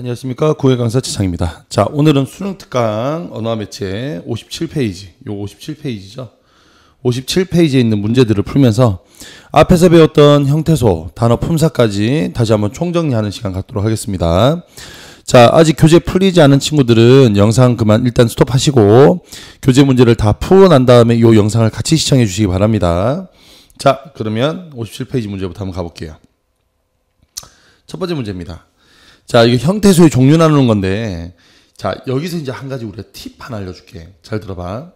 안녕하십니까 구회 강사 지창입니다. 자 오늘은 수능 특강 언어 매체 57페이지 요 57페이지죠. 57페이지에 있는 문제들을 풀면서 앞에서 배웠던 형태소 단어 품사까지 다시 한번 총정리하는 시간 갖도록 하겠습니다. 자, 아직 교재 풀리지 않은 친구들은 영상 그만 일단 스톱하시고 교재 문제를 다 풀어 난 다음에 이 영상을 같이 시청해 주시기 바랍니다. 자, 그러면 57페이지 문제부터 한번 가볼게요. 첫 번째 문제입니다. 자, 이게 형태소의 종류 나누는 건데, 자, 여기서 이제 한 가지 우리가 팁 하나 알려줄게. 잘 들어봐.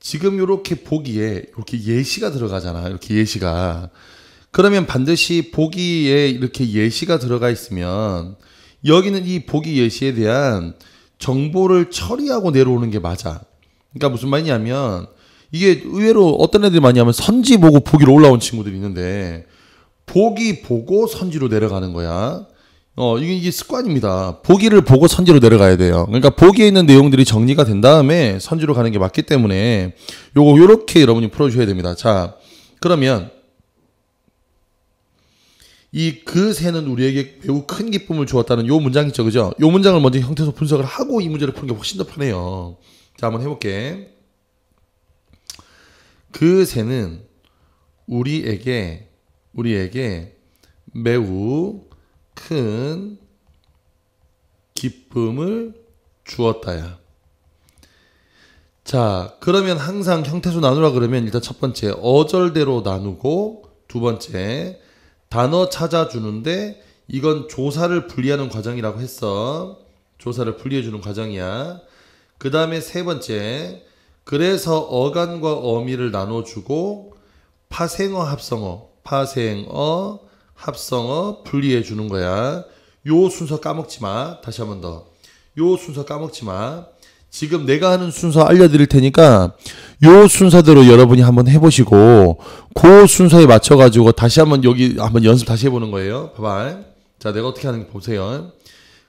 지금 이렇게 보기에 이렇게 예시가 들어가잖아. 이렇게 예시가. 그러면 반드시 보기에 이렇게 예시가 들어가 있으면 여기는 이 보기 예시에 대한 정보를 처리하고 내려오는 게 맞아. 그러니까 무슨 말이냐면 이게 의외로 어떤 애들이 많이 하면 선지 보고 보기로 올라온 친구들이 있는데 보기 보고 선지로 내려가는 거야. 어, 이게, 이게 습관입니다. 보기를 보고 선지로 내려가야 돼요. 그러니까 보기에 있는 내용들이 정리가 된 다음에 선지로 가는 게 맞기 때문에 요거 요렇게 여러분이 풀어주셔야 됩니다. 자, 그러면 이 그 새는 우리에게 매우 큰 기쁨을 주었다는 요 문장 있죠, 그죠? 요 문장을 먼저 형태소 분석을 하고 이 문제를 푸는 게 훨씬 더 편해요. 자, 한번 해볼게. 그 새는 우리에게 우리에게 매우 큰 기쁨을 주었다야. 자, 그러면 항상 형태수 나누라 그러면 일단 첫 번째 어절대로 나누고 두 번째 단어 찾아주는데 이건 조사를 분리하는 과정이라고 했어. 조사를 분리해주는 과정이야. 그 다음에 세 번째 그래서 어간과 어미를 나눠주고 파생어 합성어 파생어 합성어 분리해 주는 거야. 요 순서 까먹지 마. 다시 한번 더. 요 순서 까먹지 마. 지금 내가 하는 순서 알려드릴 테니까 요 순서대로 여러분이 한번 해보시고 그 순서에 맞춰가지고 다시 한번 여기 한번 연습 다시 해보는 거예요. 봐봐. 자, 내가 어떻게 하는지 보세요.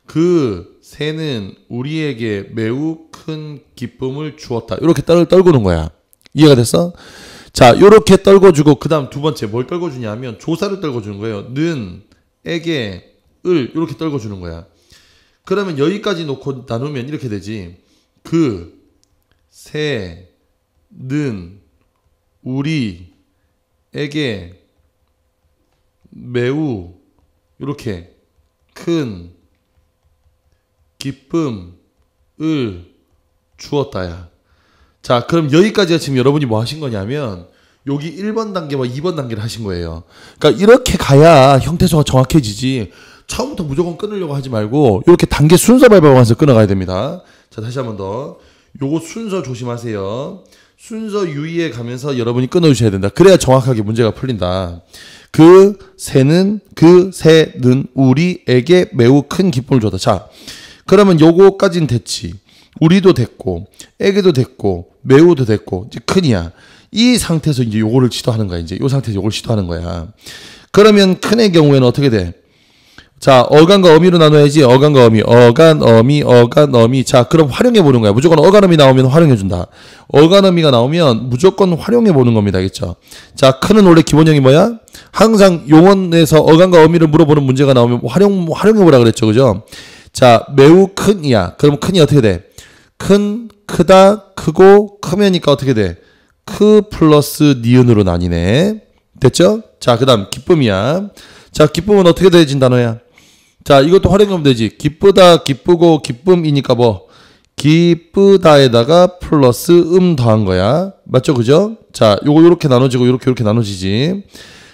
그 새는 우리에게 매우 큰 기쁨을 주었다. 이렇게 떨, 떨구는 거야. 이해가 됐어? 자, 요렇게 떨궈주고, 그 다음 두 번째 뭘 떨궈주냐면, 하 조사를 떨궈주는 거예요. 는, 에게, 을, 요렇게 떨궈주는 거야. 그러면 여기까지 놓고 나누면 이렇게 되지. 그, 세, 는, 우리, 에게, 매우, 요렇게, 큰, 기쁨, 을, 주었다야. 자, 그럼 여기까지가 지금 여러분이 뭐 하신 거냐면 여기 1번 단계와 2번 뭐 단계를 하신 거예요. 그러니까 이렇게 가야 형태소가 정확해지지. 처음부터 무조건 끊으려고 하지 말고 이렇게 단계 순서 밟아가면서 끊어가야 됩니다. 자, 다시 한 번 더. 요거 순서 조심하세요. 순서 유의에 가면서 여러분이 끊어주셔야 된다. 그래야 정확하게 문제가 풀린다. 그 새는 그 새는 우리에게 매우 큰 기쁨을 줬다. 자, 그러면 요거까진 됐지. 우리도 됐고 애기도 됐고 매우도 됐고 이제 큰이야. 이 상태에서 이제 요거를 시도하는 거야. 이제 요 상태에서 요걸 시도하는 거야. 그러면 큰의 경우에는 어떻게 돼? 자, 어간과 어미로 나눠야지. 어간과 어미, 어간, 어미, 어간, 어미. 자, 그럼 활용해 보는 거야. 무조건 어간 어미 나오면 활용해 준다. 어간 어미가 나오면 무조건 활용해 보는 겁니다. 그렇죠? 자, 큰은 원래 기본형이 뭐야? 항상 용언에서 어간과 어미를 물어보는 문제가 나오면 활용 활용해 보라 그랬죠. 그죠? 자, 매우 큰이야. 그럼 큰이 어떻게 돼? 큰, 크다, 크고, 크면이니까 어떻게 돼? 크 플러스 니은으로 나뉘네. 됐죠? 자, 그 다음, 기쁨이야. 자, 기쁨은 어떻게 되어진 단어야? 자, 이것도 활용하면 되지. 기쁘다, 기쁘고, 기쁨이니까 뭐, 기쁘다에다가 플러스 음 더한 거야. 맞죠? 그죠? 자, 요거 요렇게 나눠지고, 요렇게, 요렇게 나눠지지.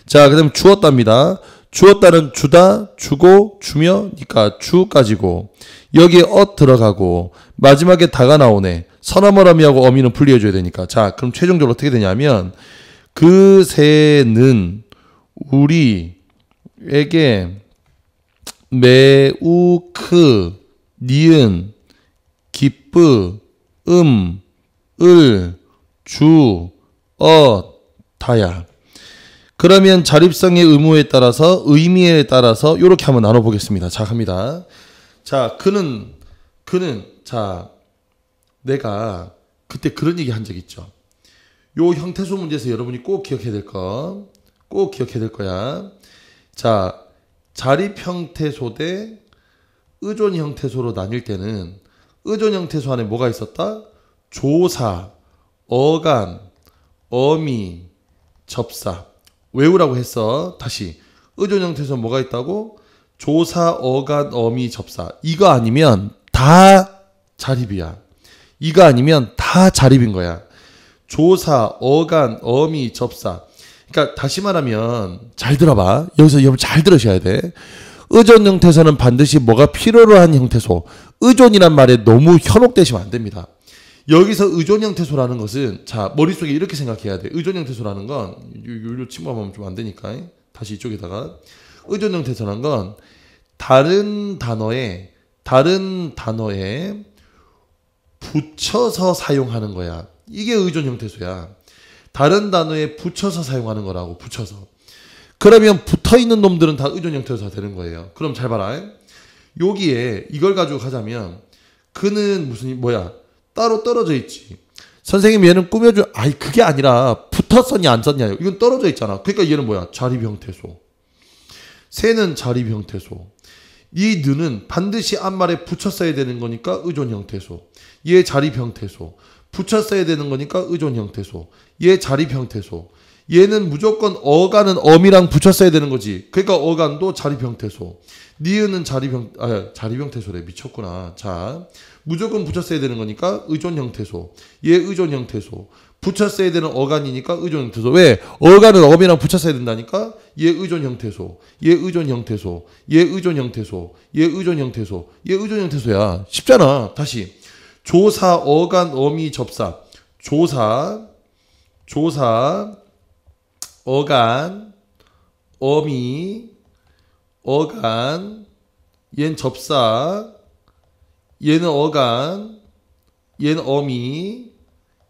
자, 그 다음, 주었답니다. 주었다는 주다, 주고, 주며니까 그러니까 주까지고 여기에 어 들어가고 마지막에 다가 나오네. 선함을 함미하고 어미는 분리해줘야 되니까. 자, 그럼 최종적으로 어떻게 되냐면, 그 새는 우리에게 매우 크, 니은, 기쁘, 음, 을, 주, 어, 다야. 그러면 자립성의 의무에 따라서 의미에 따라서 이렇게 한번 나눠보겠습니다. 자, 갑니다. 자, 그는 그는 자, 내가 그때 그런 얘기 한 적 있죠. 요 형태수 문제에서 여러분이 꼭 기억해야 될 거, 꼭 기억해야 될 거야. 자, 자립 형태소 대 의존 형태소로 나뉠 때는 의존 형태소 안에 뭐가 있었다? 조사, 어간, 어미, 접사. 외우라고 했어. 다시. 의존 형태소 뭐가 있다고? 조사, 어간, 어미, 접사. 이거 아니면 다 자립이야. 이가 아니면 다 자립인 거야. 조사, 어간, 어미, 접사. 그러니까 다시 말하면 잘 들어봐. 여기서 여러분 잘 들으셔야 돼. 의존 형태소는 반드시 뭐가 필요로 한 형태소. 의존이란 말에 너무 현혹되시면 안 됩니다. 여기서 의존 형태소라는 것은 자 머릿속에 이렇게 생각해야 돼. 의존 형태소라는 건 요요 침범하면 좀 안 되니까 다시 이쪽에다가 의존 형태소라는 건 다른 단어에 다른 단어에 붙여서 사용하는 거야. 이게 의존 형태소야 다른 단어에 붙여서 사용하는 거라고 붙여서. 그러면 붙어 있는 놈들은 다 의존 형태소가 되는 거예요. 그럼 잘 봐라. 여기에 이걸 가지고 가자면 그는 무슨 뭐야 따로 떨어져 있지. 선생님 얘는 꾸며줘. 아니 그게 아니라 붙었었냐 안 썼냐. 이건 떨어져 있잖아. 그러니까 얘는 뭐야 자립 형태소. 새는 자립 형태소. 이 는은 반드시 앞말에 붙였어야 되는 거니까 의존 형태소. 얘 자립 형태소. 붙였어야 되는 거니까 의존 형태소. 얘 자립 형태소. 얘는 무조건 어간은 엄이랑 붙였어야 되는 거지. 그러니까 어간도 자립 형태소. 니은은 자립 형, 아, 자립 형태소래. 미쳤구나. 자, 무조건 붙였어야 되는 거니까 의존 형태소. 얘 의존 형태소. 붙차 써야 되는 어간이니까 의존 형태소. 왜? 어간은 어미랑 붙차 써야 된다니까? 얘 의존 형태소. 얘 의존 형태소. 얘 의존 형태소. 얘 의존 형태소. 얘 의존 형태소야. 쉽잖아. 다시. 조사, 어간, 어미, 접사. 조사, 조사, 어간, 어미, 어간, 얘 접사, 얘는 어간, 얘는 어미,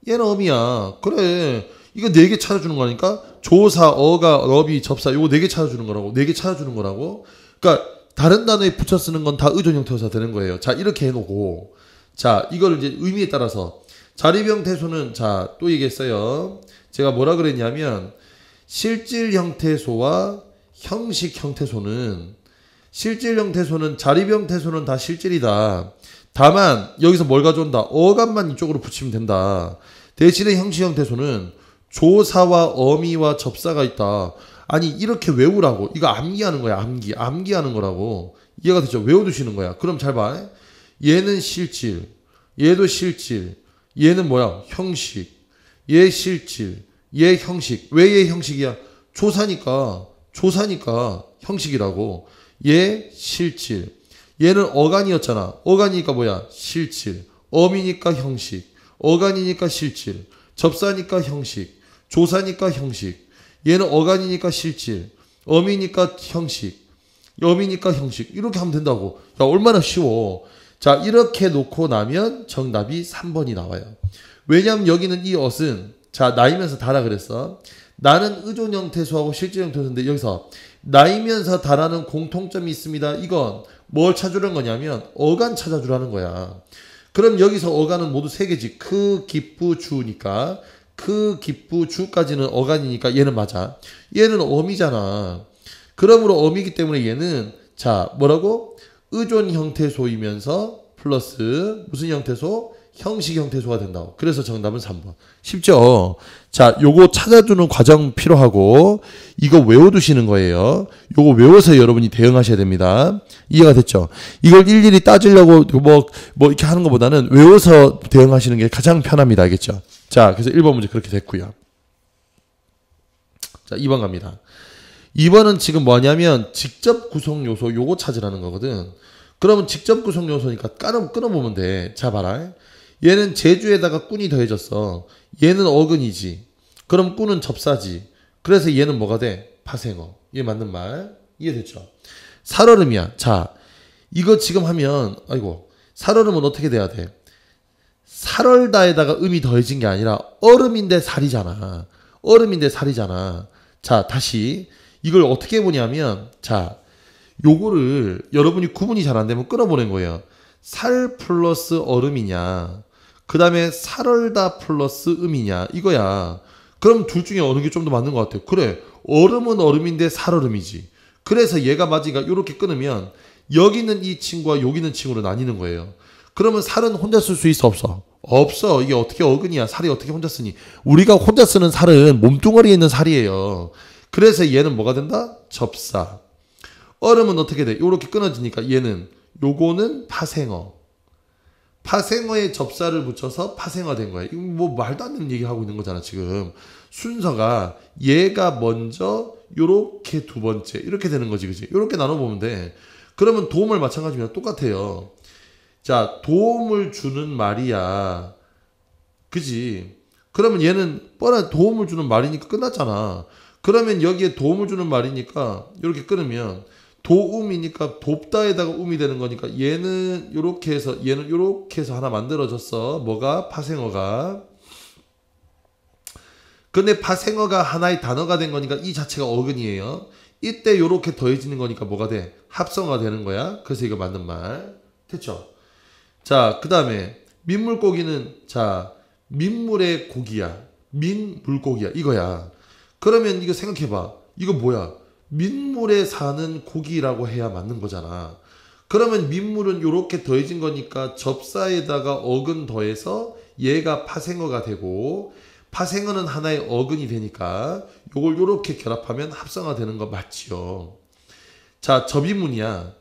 얘는 어미야 그래. 이거 네 개 찾아주는 거니까 조사, 어가, 러비, 접사 이거네 개 찾아주는 거라고. 네 개 찾아주는 거라고. 그러니까 다른 단어에 붙여 쓰는 건 다 의존 형태로서 되는 거예요. 자, 이렇게 해 놓고 자, 이걸 이제 의미에 따라서 자립형 태소는 자, 또 얘기했어요. 제가 뭐라 그랬냐면 실질 형태소와 형식 형태소는 실질 형태소는 자립형 태소는 다 실질이다. 다만 여기서 뭘 가져온다. 어감만 이쪽으로 붙이면 된다. 대신에 형식형 태소는 조사와 어미와 접사가 있다. 아니 이렇게 외우라고. 이거 암기하는 거야. 암기. 암기하는 거라고. 이해가 되죠? 외워두시는 거야. 그럼 잘 봐. 얘는 실질. 얘도 실질. 얘는 뭐야? 형식. 얘 실질. 얘 형식. 왜 얘 형식이야? 조사니까. 조사니까 형식이라고. 얘 실질. 얘는 어간이었잖아. 어간이니까 뭐야? 실질. 어미니까 형식. 어간이니까 실질. 접사니까 형식. 조사니까 형식. 얘는 어간이니까 실질. 어미니까 형식. 엄미니까 형식. 이렇게 하면 된다고. 야, 얼마나 쉬워. 자, 이렇게 놓고 나면 정답이 3번이 나와요. 왜냐면 여기는 이 어은 자, 나이면서 달아 그랬어. 나는 의존형 태소하고 실질형 태소인데 여기서 나이면서 달하는 공통점이 있습니다. 이건 뭘 찾으라는 거냐면 어간 찾아주라는 거야. 그럼 여기서 어간은 모두 세 개지. 크, 기쁘, 주니까. 크, 기쁘, 주까지는 어간이니까 얘는 맞아. 얘는 어미잖아. 그러므로 어미기 때문에 얘는 자, 뭐라고? 의존 형태소이면서 플러스 무슨 형태소? 형식 형태소가 된다고. 그래서 정답은 3번. 쉽죠? 자, 요거 찾아주는 과정 필요하고, 이거 외워두시는 거예요. 요거 외워서 여러분이 대응하셔야 됩니다. 이해가 됐죠? 이걸 일일이 따지려고 뭐, 뭐 이렇게 하는 것보다는 외워서 대응하시는 게 가장 편합니다. 알겠죠? 자, 그래서 1번 문제 그렇게 됐고요. 자, 2번 갑니다. 2번은 지금 뭐냐면, 직접 구성 요소 요거 찾으라는 거거든. 그러면 직접 구성 요소니까 끊어, 끊어보면 돼. 자, 봐라. 얘는 제주에다가 꾼이 더해졌어. 얘는 어근이지. 그럼 꾼은 접사지. 그래서 얘는 뭐가 돼? 파생어. 이게 맞는 말. 이해됐죠? 살얼음이야. 자, 이거 지금 하면, 아이고, 살얼음은 어떻게 돼야 돼? 살얼다에다가 음이 더해진 게 아니라 얼음인데 살이잖아. 얼음인데 살이잖아. 자, 다시. 이걸 어떻게 보냐면, 자, 요거를 여러분이 구분이 잘 안 되면 끊어보낸 거예요. 살 플러스 얼음이냐, 그 다음에 살얼다 플러스 음이냐 이거야. 그럼 둘 중에 어느 게 좀 더 맞는 것 같아요. 그래 얼음은 얼음인데 살얼음이지. 그래서 얘가 맞으니까 이렇게 끊으면 여기는 이 친구와 여기는 친구로 나뉘는 거예요. 그러면 살은 혼자 쓸 수 있어 없어? 없어. 이게 어떻게 어근이야. 살이 어떻게 혼자 쓰니? 우리가 혼자 쓰는 살은 몸뚱아리에 있는 살이에요. 그래서 얘는 뭐가 된다? 접사. 얼음은 어떻게 돼? 이렇게 끊어지니까 얘는 요거는 파생어. 파생어에 접사를 붙여서 파생어된 거야 이거 뭐 말도 안 되는 얘기 하고 있는 거잖아 지금 순서가 얘가 먼저 요렇게 두 번째 이렇게 되는 거지 그지? 요렇게 나눠 보면 돼. 그러면 도움을 마찬가지입니다. 똑같아요. 자 도움을 주는 말이야. 그지? 그러면 얘는 뻔한 도움을 주는 말이니까 끝났잖아. 그러면 여기에 도움을 주는 말이니까 이렇게 끊으면 도움이니까 돕다에다가 움이 되는 거니까 얘는 요렇게 해서 얘는 요렇게 해서 하나 만들어졌어. 뭐가 파생어가 근데 파생어가 하나의 단어가 된 거니까 이 자체가 어근이에요. 이때 요렇게 더해지는 거니까 뭐가 돼? 합성어가 되는 거야. 그래서 이거 맞는 말. 됐죠? 자, 그 다음에 민물고기는 자, 민물의 고기야. 민물고기야. 이거야. 그러면 이거 생각해봐. 이거 뭐야? 민물에 사는 고기라고 해야 맞는 거잖아. 그러면 민물은 이렇게 더해진 거니까 접사에다가 어근 더해서 얘가 파생어가 되고 파생어는 하나의 어근이 되니까 요걸 이렇게 결합하면 합성화 되는 거 맞지요. 자, 접이문이야.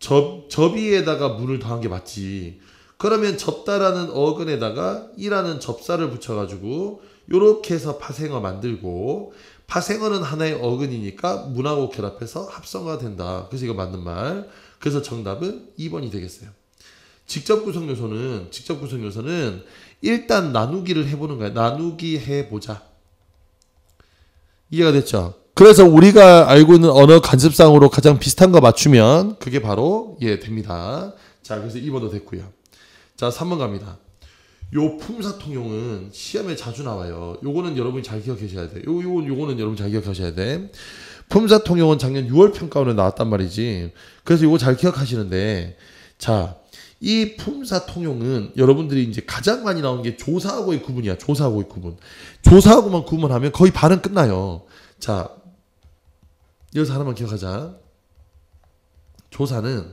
접, 접이에다가 문을 더한 게 맞지. 그러면 접다라는 어근에다가 이라는 접사를 붙여가지고 요렇게 해서 파생어 만들고 파생어는 하나의 어근이니까 문하고 결합해서 합성화 된다. 그래서 이거 맞는 말. 그래서 정답은 2번이 되겠어요. 직접 구성 요소는 직접 구성 요소는 일단 나누기를 해보는 거야. 나누기 해보자. 이해가 됐죠? 그래서 우리가 알고 있는 언어 간섭상으로 가장 비슷한 거 맞추면 그게 바로 예 됩니다. 자 그래서 2번도 됐고요. 자 3번 갑니다. 요 품사통용은 시험에 자주 나와요. 요거는 여러분이 잘 기억하셔야 돼. 요, 요, 요거는 여러분 잘 기억하셔야 돼. 품사통용은 작년 6월 평가원에 나왔단 말이지. 그래서 요거 잘 기억하시는데, 자, 이 품사통용은 여러분들이 이제 가장 많이 나오는 게 조사하고의 구분이야. 조사하고의 구분. 조사하고만 구분하면 거의 반은 끝나요. 자, 여기서 하나만 기억하자. 조사는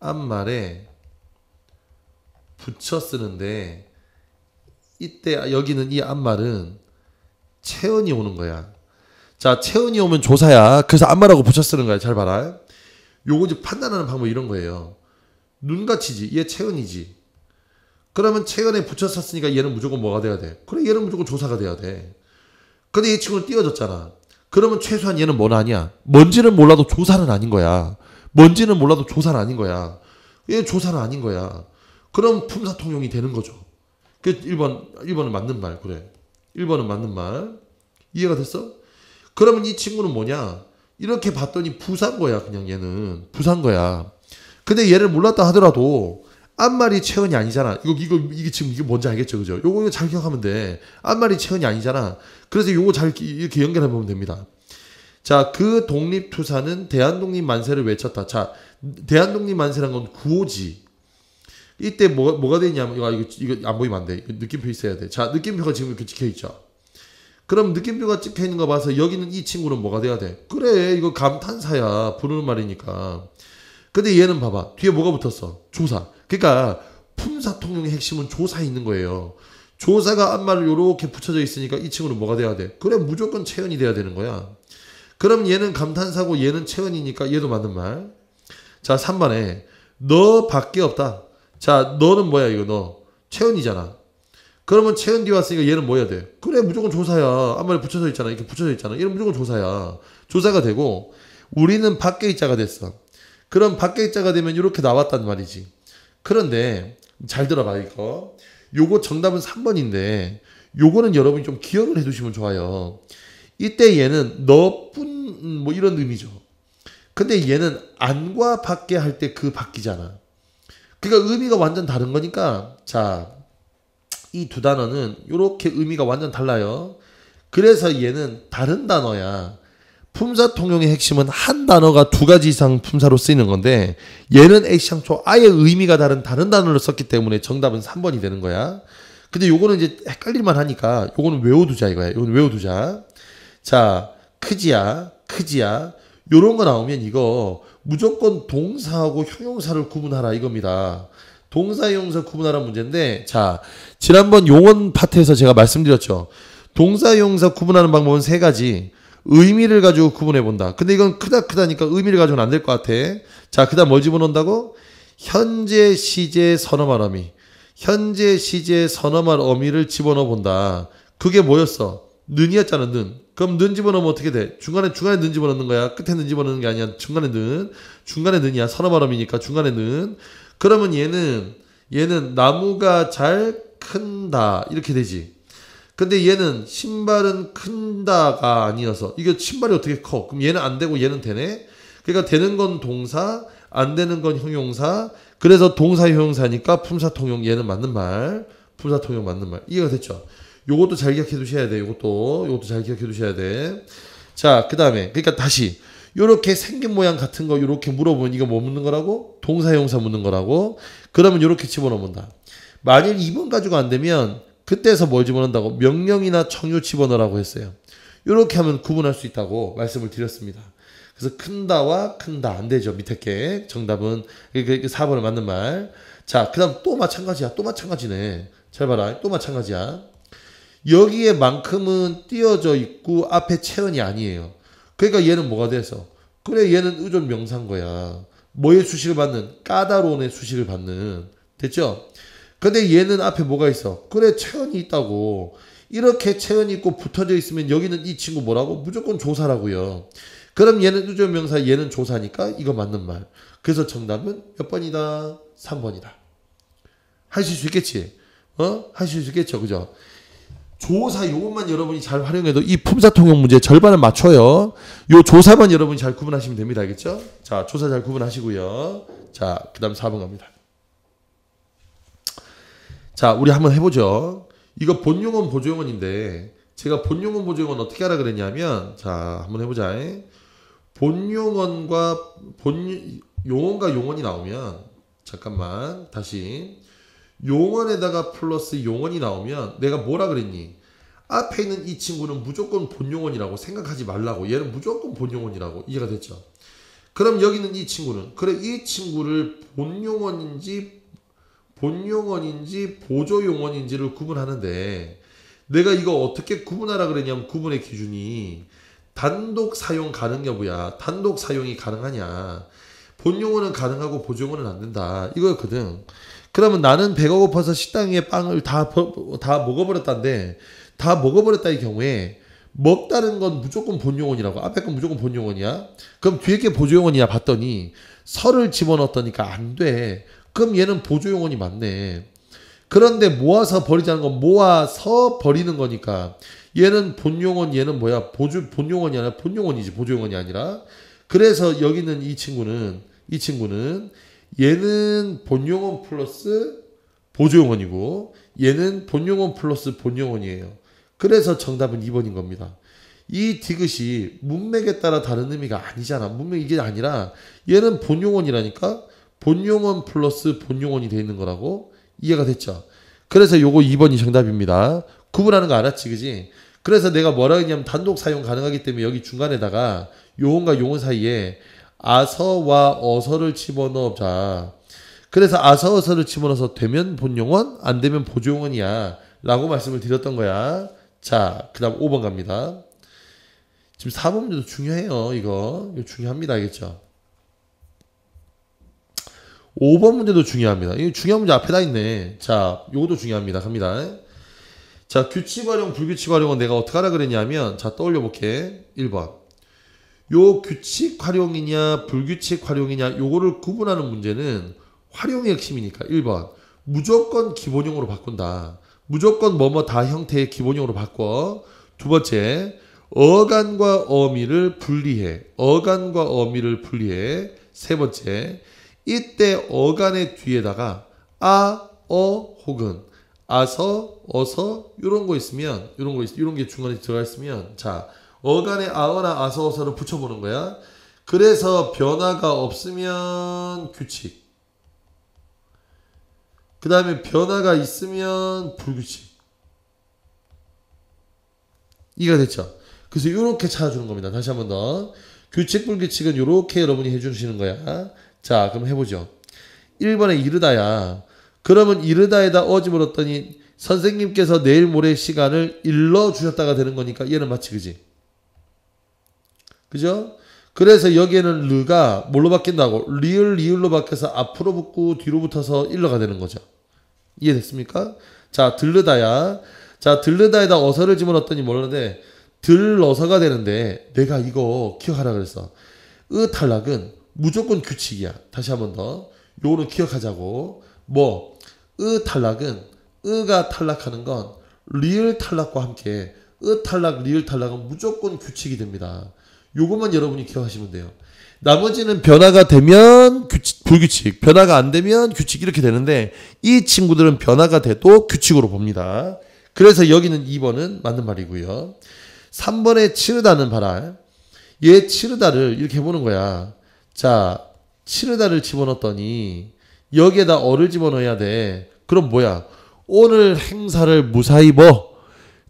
앞말에 붙여 쓰는데 이때 여기는 이 앞말은 체언이 오는 거야. 자, 체언이 오면 조사야. 그래서 앞말하고 붙여 쓰는 거야. 잘 봐라. 요거 이제 판단하는 방법이 런 거예요. 눈같이지. 얘 체언이지. 그러면 체언에 붙여 썼으니까 얘는 무조건 뭐가 돼야 돼? 그래, 얘는 무조건 조사가 돼야 돼. 근데 얘 친구는 띄워졌잖아. 그러면 최소한 얘는 뭔 아니야. 뭔지는 몰라도 조사는 아닌 거야. 뭔지는 몰라도 조사는 아닌 거야. 얘 조사는 아닌 거야. 그럼 품사통용이 되는 거죠. 그 1번, 1번은 맞는 말, 그래. 1번은 맞는 말. 이해가 됐어? 그러면 이 친구는 뭐냐? 이렇게 봤더니 부산 거야, 그냥 얘는. 부산 거야. 근데 얘를 몰랐다 하더라도, 앞말이 채은이 아니잖아. 이거, 이거, 이게 지금 이게 뭔지 알겠죠? 그죠? 요거 잘 기억하면 돼. 앞말이 채은이 아니잖아. 그래서 요거 잘 이렇게 연결해보면 됩니다. 자, 그 독립투사는 대한독립 만세를 외쳤다. 자, 대한독립 만세란 건 구호지. 이때 뭐, 뭐가 되냐면 이거 이거 안 보이면 안 돼. 느낌표 있어야 돼. 자, 느낌표가 지금 이렇게 찍혀 있죠. 그럼 느낌표가 찍혀 있는 거 봐서 여기는 이 친구는 뭐가 돼야 돼? 그래, 이거 감탄사야. 부르는 말이니까. 근데 얘는 봐봐. 뒤에 뭐가 붙었어? 조사. 그러니까 품사통용의 핵심은 조사에 있는 거예요. 조사가 앞말을 이렇게 붙여져 있으니까 이 친구는 뭐가 돼야 돼? 그래, 무조건 체언이 돼야 되는 거야. 그럼 얘는 감탄사고 얘는 체언이니까 얘도 맞는 말. 자, 3번에 너 밖에 없다. 자, 너는 뭐야, 이거 너. 채은이잖아. 그러면 채은 뒤 왔으니까 얘는 뭐야 돼? 그래, 무조건 조사야. 앞말리 붙여져 있잖아. 이렇게 붙여져 있잖아. 얘는 무조건 조사야. 조사가 되고, 우리는 밖에 있자가 됐어. 그럼 밖에 있자가 되면 이렇게 나왔단 말이지. 그런데, 잘 들어봐, 이거. 요거 정답은 3번인데, 요거는 여러분이 좀 기억을 해 두시면 좋아요. 이때 얘는 너뿐, 뭐 이런 의미죠. 근데 얘는 안과 밖에 할 때 그 밖이잖아. 그러니까 의미가 완전 다른 거니까 자, 이 두 단어는 이렇게 의미가 완전 달라요. 그래서 얘는 다른 단어야. 품사 통용의 핵심은 한 단어가 두 가지 이상 품사로 쓰이는 건데 얘는 애시상초 아예 의미가 다른 다른 단어를 썼기 때문에 정답은 3번이 되는 거야. 근데 요거는 이제 헷갈릴만 하니까 요거는 외워두자 이거야. 요거는 외워두자. 자, 크지야, 크지야. 요런 거 나오면 이거 무조건 동사하고 형용사를 구분하라 이겁니다. 동사, 형용사 구분하라 문제인데 자 지난번 용언 파트에서 제가 말씀드렸죠. 동사, 형용사 구분하는 방법은 세 가지. 의미를 가지고 구분해 본다. 근데 이건 크다 크다니까 의미를 가지고는 안 될 것 같아. 자, 그다음 뭘 집어넣는다고? 현재 시제 선어말 어미. 현재 시제 선어말 어미를 집어넣어 본다. 그게 뭐였어? 는이었잖아 는. 그럼 는 집어넣으면 어떻게 돼? 중간에 중간에 는 집어넣는 거야. 끝에 는 집어넣는 게 아니야. 중간에 는. 중간에 는이야. 선어 발음이니까 중간에 는. 그러면 얘는 얘는 나무가 잘 큰다 이렇게 되지. 근데 얘는 신발은 큰다가 아니어서 이게 신발이 어떻게 커? 그럼 얘는 안 되고 얘는 되네. 그러니까 되는 건 동사, 안 되는 건 형용사. 그래서 동사 형용사니까 품사 통용 얘는 맞는 말, 품사 통용 맞는 말. 이해가 됐죠? 요것도 잘 기억해 두셔야 돼. 요것도 요것도 잘 기억해 두셔야 돼. 자, 그다음에 그러니까 다시 요렇게 생긴 모양 같은 거 요렇게 물어보면 이거 뭐 묻는 거라고? 동사 용사 묻는 거라고. 그러면 요렇게 집어넣는다. 만일 2번 가지고 안 되면 그때서 뭘 집어넣는다고? 명령이나 청유 집어넣으라고 했어요. 요렇게 하면 구분할 수 있다고 말씀을 드렸습니다. 그래서 큰다와 큰다 안 되죠. 밑에 게 정답은 4번을 그, 그, 그 맞는 말. 자, 그다음 또 마찬가지야. 또 마찬가지네. 잘 봐라. 또 마찬가지야. 여기에만큼은 띄어져 있고 앞에 체언이 아니에요. 그러니까 얘는 뭐가 돼서 그래 얘는 의존 명상 거야. 뭐의 수식을 받는 까다로운의 수식을 받는 됐죠? 근데 얘는 앞에 뭐가 있어? 그래 체언이 있다고 이렇게 체언이 있고 붙어져 있으면 여기는 이 친구 뭐라고 무조건 조사라고요. 그럼 얘는 의존 명사 얘는 조사니까 이거 맞는 말. 그래서 정답은 몇 번이다? 3번이다. 하실 수 있겠지? 어? 하실 수 있겠죠? 그죠? 조사 요것만 여러분이 잘 활용해도 이 품사 통용 문제 절반을 맞춰요. 요 조사만 여러분이 잘 구분하시면 됩니다. 알겠죠? 자, 조사 잘 구분하시고요. 자, 그다음 4번 갑니다. 자, 우리 한번 해 보죠. 이거 본용원 보조용원인데 제가 본용원 보조용원 어떻게 하라 그랬냐면 자, 한번 해 보자. 본용원과 본 용원과 용원이 나오면 잠깐만 다시 용언에다가 플러스 용언이 나오면 내가 뭐라 그랬니? 앞에 있는 이 친구는 무조건 본용언이라고 생각하지 말라고 얘는 무조건 본용언이라고 이해가 됐죠? 그럼 여기 있는 이 친구는 그래 이 친구를 본용언인지 본용언인지 보조용언인지를 구분하는데 내가 이거 어떻게 구분하라 그랬냐면 구분의 기준이 단독 사용 가능 여부야 단독 사용이 가능하냐 본용어은 가능하고 보조용어은안 된다 이거였거든 그러면 나는 배가 고파서 식당에 빵을 다, 다 먹어버렸다는데, 다 먹어버렸다의 경우에, 먹다는 건 무조건 본용어이라고 앞에 건 무조건 본용어이야 그럼 뒤에 게 보조용어이냐 봤더니, 설을 집어넣었다니까 안 돼. 그럼 얘는 보조용어이 맞네. 그런데 모아서 버리자는 건 모아서 버리는 거니까, 얘는 본용언, 얘는 뭐야? 보조, 본용언이 아니라 본용언이지, 보조용언이 아니라. 그래서 여기 있는 이 친구는, 이 친구는 얘는 본용어 플러스 보조용언이고 얘는 본용어 플러스 본용언이에요. 그래서 정답은 2번인 겁니다. 이 디귿이 문맥에 따라 다른 의미가 아니잖아. 문맥 이게 아니라 얘는 본용언이라니까 본용언 플러스 본용언이 되어 있는 거라고 이해가 됐죠. 그래서 요거 2번이 정답입니다. 구분하는 거 알았지, 그지? 그래서 내가 뭐라 했냐면 단독 사용 가능하기 때문에 여기 중간에다가 용언과 용언 사이에 아서와 어서를 집어넣자. 그래서 아서 어서를 집어넣어서 되면 본용원, 안 되면 보조용원이야. 라고 말씀을 드렸던 거야. 자, 그 다음 5번 갑니다. 지금 4번도 문제 중요해요. 이거. 이거 중요합니다. 알겠죠? 5번 문제도 중요합니다. 이거 중요한 문제 앞에 다 있네. 자, 요것도 중요합니다. 갑니다. 자, 규칙 활용, 불규칙 활용은 내가 어떻게 하라 그랬냐면, 자, 떠올려 볼게. 1번. 요 규칙 활용이냐 불규칙 활용이냐 요거를 구분하는 문제는 활용의 핵심이니까 1번 무조건 기본형으로 바꾼다. 무조건 뭐뭐 다 형태의 기본형으로 바꿔. 두 번째 어간과 어미를 분리해. 어간과 어미를 분리해. 세 번째 이때 어간의 뒤에다가 아, 어 혹은 아서, 어서 이런 거 있으면 이런 거 이런 게 중간에 들어가 있으면 자 어간에 아어나 아서어서를 붙여보는 거야. 그래서 변화가 없으면 규칙. 그 다음에 변화가 있으면 불규칙. 이해가 됐죠? 그래서 이렇게 찾아주는 겁니다. 다시 한 번 더. 규칙, 불규칙은 이렇게 여러분이 해주시는 거야. 자, 그럼 해보죠. 1번에 이르다야. 그러면 이르다에다 어지을었더니 선생님께서 내일 모레 시간을 일러 주셨다가 되는 거니까 얘는 마치 그지? 그죠? 그래서 여기에는 르가 뭘로 바뀐다고? 리을 리을로 바뀌어서 앞으로 붙고 뒤로 붙어서 일러가 되는 거죠. 이해됐습니까? 자, 들르다야. 자, 들르다에다 어서를 집어넣었더니 뭐라데 들러서가 되는데 내가 이거 기억하라 그랬어. 으 탈락은 무조건 규칙이야. 다시 한 번 더. 요거는 기억하자고. 뭐, 으 탈락은 으가 탈락하는 건 리을 탈락과 함께 으 탈락, 리을 탈락은 무조건 규칙이 됩니다. 요것만 여러분이 기억하시면 돼요. 나머지는 변화가 되면 규칙, 불규칙, 변화가 안 되면 규칙 이렇게 되는데 이 친구들은 변화가 돼도 규칙으로 봅니다. 그래서 여기는 2번은 맞는 말이고요. 3번에 치르다는 바람. 얘 치르다를 이렇게 보는 거야. 자, 치르다를 집어넣었더니 여기에다 어를 집어넣어야 돼. 그럼 뭐야? 오늘 행사를 무사히 뭐?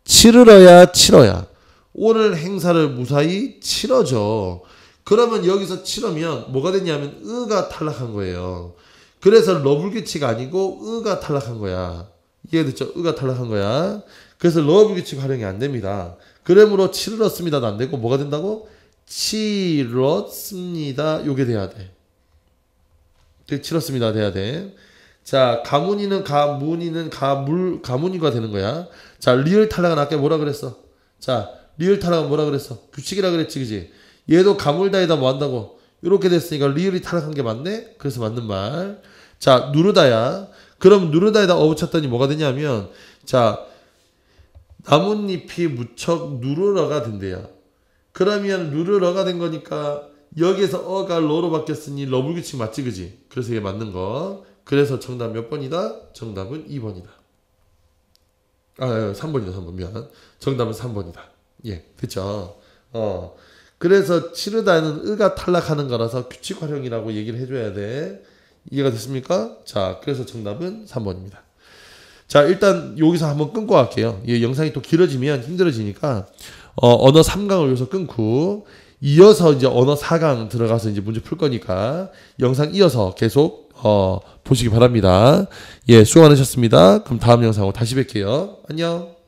치르러야 치러야. 오늘 행사를 무사히 치러죠. 그러면 여기서 치러면 뭐가 됐냐면 으가 탈락한 거예요. 그래서 러블 규칙 아니고 으가 탈락한 거야. 이해됐죠? 으가 탈락한 거야. 그래서 러블 규칙 활용이 안 됩니다. 그러므로 치렀습니다도 안 되고 뭐가 된다고? 치렀습니다. 요게 돼야 돼. 그 치렀습니다. 돼야 돼. 자, 가문이는 가문이는 가물 가문이가 되는 거야. 자, 리을 탈락은 아까 뭐라 그랬어? 자, 리얼타락은 뭐라 그랬어? 규칙이라 그랬지, 그지? 얘도 가물다이다뭐 한다고? 이렇게 됐으니까 리얼이 타락한 게 맞네? 그래서 맞는 말. 자, 누르다야. 그럼 누르다에다 어붙였더니 뭐가 되냐면, 자, 나뭇잎이 무척 누르러가 된대요. 그러면 누르러가 된 거니까, 여기에서 어가 러로 바뀌었으니 러블 규칙 맞지, 그지? 그래서 이게 맞는 거. 그래서 정답 몇 번이다? 정답은 2번이다. 아, 3번이다, 아, 3번. 미안. 정답은 3번이다. 예, 그렇죠. 어. 그래서 치르다는 의가 탈락하는 거라서 규칙 활용이라고 얘기를 해줘야 돼. 이해가 됐습니까? 자, 그래서 정답은 3번입니다. 자, 일단 여기서 한번 끊고 갈게요. 이 영상이 또 길어지면 힘들어지니까 어, 언어 3강을 여기서 끊고 이어서 이제 언어 4강 들어가서 이제 문제 풀 거니까 영상 이어서 계속 어, 보시기 바랍니다. 예, 수고많으셨습니다. 그럼 다음 영상으로 다시 뵐게요. 안녕.